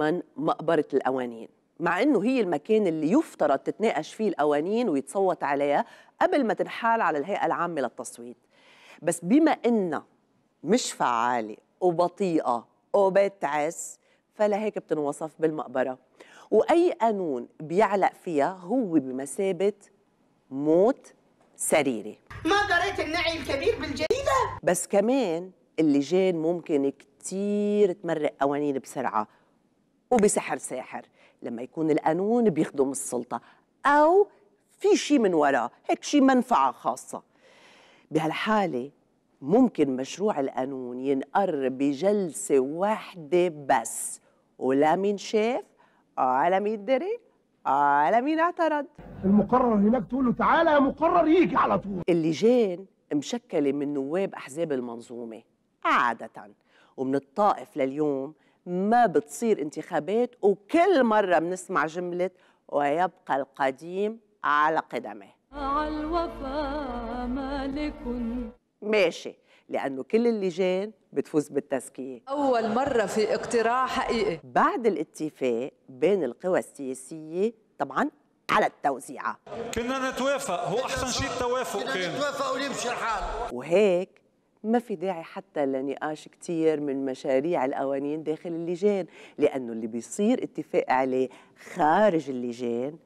من مقبرة الأوانين مع انه هي المكان اللي يفترض تتناقش فيه القوانين ويتصوت عليها قبل ما تنحال على الهيئه العامه للتصويت بس بما انها مش فعاله وبطيئه وبتعس فلا هيك بتنوصف بالمقبره واي قانون بيعلق فيها هو بمثابه موت سريري ما قريت النعي الكبير بالجريده بس كمان اللجان ممكن كتير تمرق قوانين بسرعه وبسحر ساحر لما يكون القانون بيخدم السلطة أو في شيء من وراه هيك شيء منفعة خاصة بهالحالة ممكن مشروع القانون ينقر بجلسة واحدة بس ولا مين شاف ولا مين دري ولا مين اعترض المقرر هناك تقول له تعالى يا مقرر يجي على طول اللجان مشكلة من نواب أحزاب المنظومة عادة ومن الطائف لليوم ما بتصير انتخابات وكل مرة بنسمع جملة ويبقى القديم على قدمه على الوفا مالك ماشي لأنه كل اللجان بتفوز بالتزكية أول مرة في اقتراع حقيقي بعد الاتفاق بين القوى السياسية طبعا على التوزيعة كنا نتوافق هو أحسن شيء التوافق كنا نتوافق ونمشي الحال وهيك ما في داعي حتى لنقاش كتير من مشاريع القوانين داخل اللجان لأنه اللي بيصير اتفاق عليه خارج اللجان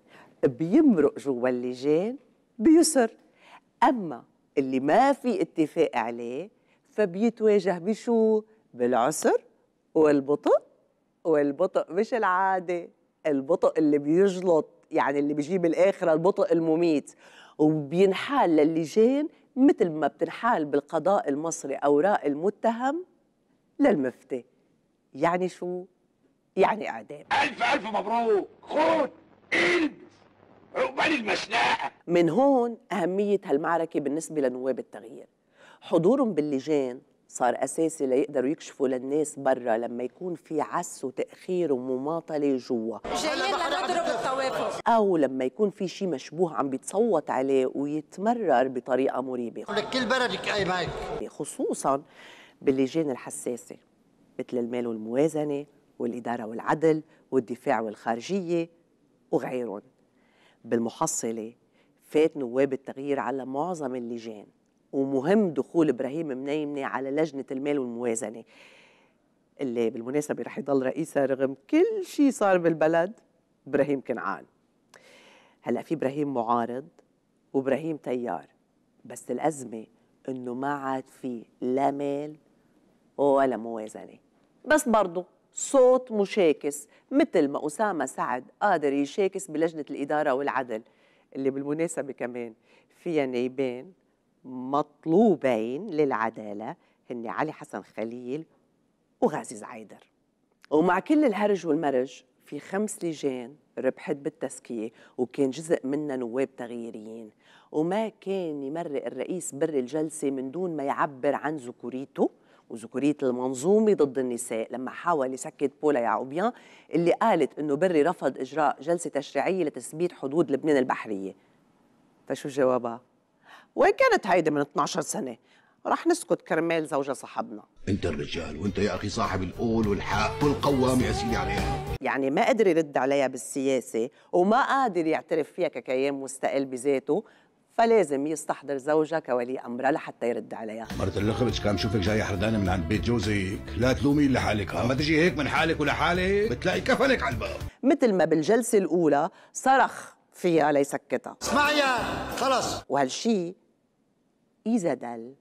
بيمرق جوا اللجان بيسر أما اللي ما في اتفاق عليه فبيتواجه بشو؟ بالعسر والبطء والبطء مش العادة البطء اللي بيجلط يعني اللي بيجيب الآخرة البطء المميت وبينحال للجان مثل ما بتنحال بالقضاء المصري أوراق المتهم للمفتي يعني شو؟ يعني إعدام ألف ألف مبروك خود البس عقبال المشناقة من هون أهمية هالمعركة بالنسبة لنواب التغيير حضورهم باللجان صار اساسي ليقدروا يكشفوا للناس برا لما يكون في عس وتاخير ومماطله جوا جايين لنضرب التوافق او لما يكون في شيء مشبوه عم بيتصوت عليه ويتمرر بطريقه مريبه كل بلدك اي مايك خصوصا باللجان الحساسه مثل المال والموازنه والاداره والعدل والدفاع والخارجيه وغيرهم بالمحصله فات نواب التغيير على معظم اللجان ومهم دخول ابراهيم منيمني على لجنه المال والموازنه اللي بالمناسبه رح يضل رئيسها رغم كل شيء صار بالبلد ابراهيم كنعان هلا في ابراهيم معارض وابراهيم تيار بس الازمه انه ما عاد في لا مال ولا موازنه بس برضه صوت مشاكس مثل ما اسامه سعد قادر يشاكس بلجنه الاداره والعدل اللي بالمناسبه كمان فيها نايبين مطلوبين للعدالة هن علي حسن خليل وغازي زعيدر ومع كل الهرج والمرج في خمس لجان ربحت بالتزكية وكان جزء منها نواب تغييريين وما كان يمرق الرئيس بر الجلسة من دون ما يعبر عن ذكوريته وذكورية المنظومة ضد النساء لما حاول يسكت بولا يعوبيان اللي قالت انه بري رفض اجراء جلسة تشريعية لتثبيت حدود لبنان البحرية فشو جوابها؟ وين كانت هيدي من 12 سنة راح نسكت كرمال زوجة صاحبنا انت الرجال وانت يا اخي صاحب القول والحق والقوام يا سيدي عليها يعني ما قدر يرد عليها بالسياسة وما قادر يعترف فيها ككيان مستقل بذاته فلازم يستحضر زوجها كولي امرها لحتى يرد عليها مرت الخبز كان شوفك جاي حردانه من عند بيت جوزك لا تلومي الا حالك اما آه. تجي هيك من حالك ولحالك بتلاقي كفلك على الباب مثل ما بالجلسه الاولى صرخ فيها ليسكتها اسمعي خلص وهالشي إذا دل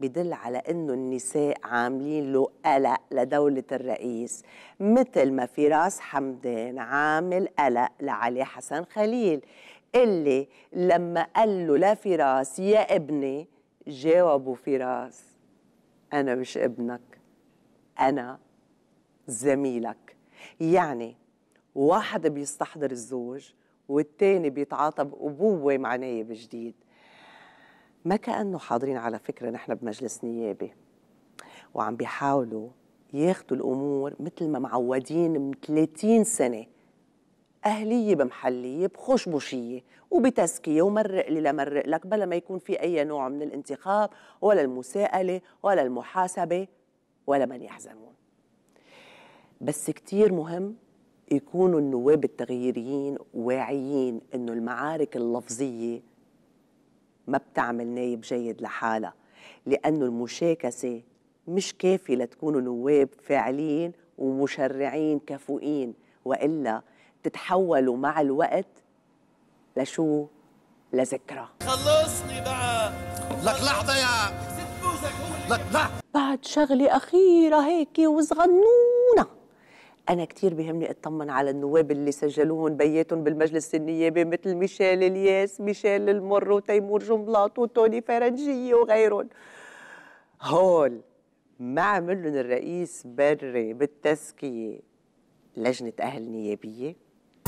بدل على انه النساء عاملين له قلق لدولة الرئيس مثل ما فراس حمدان عامل قلق لعلي حسن خليل اللي لما قال له لا راس يا ابني جاوبوا فراس انا مش ابنك انا زميلك يعني واحد بيستحضر الزوج والتاني بيتعاطى بأبوة مع نايب جديد ما كأنه حاضرين على فكرة نحن بمجلس نيابي وعم بيحاولوا ياخذوا الأمور مثل ما معودين من 30 سنة أهلية بمحلية بخشبشية وبتزكية ومرق لي لمرق لك بلا ما يكون في أي نوع من الانتخاب ولا المساءلة ولا المحاسبة ولا من يحزنون بس كتير مهم يكونوا النواب التغييريين واعيين انه المعارك اللفظيه ما بتعمل نايب جيد لحالها لأنه المشاكسة مش كافية لتكونوا نواب فاعلين ومشرعين كفؤين وإلا تتحولوا مع الوقت لشو لذكرى خلصني بقى لك لحظة يا لك لحظة بعد شغلة أخيرة هيك وصغنونة انا كتير بيهمني اطمن على النواب اللي سجلوهم بياتهم بالمجلس النيابي مثل ميشيل الياس ميشيل المر وتيمور جملاط وتوني فرنجيه وغيرهم هول ما عمل لهم الرئيس بري بالتزكيه لجنه اهل نيابيه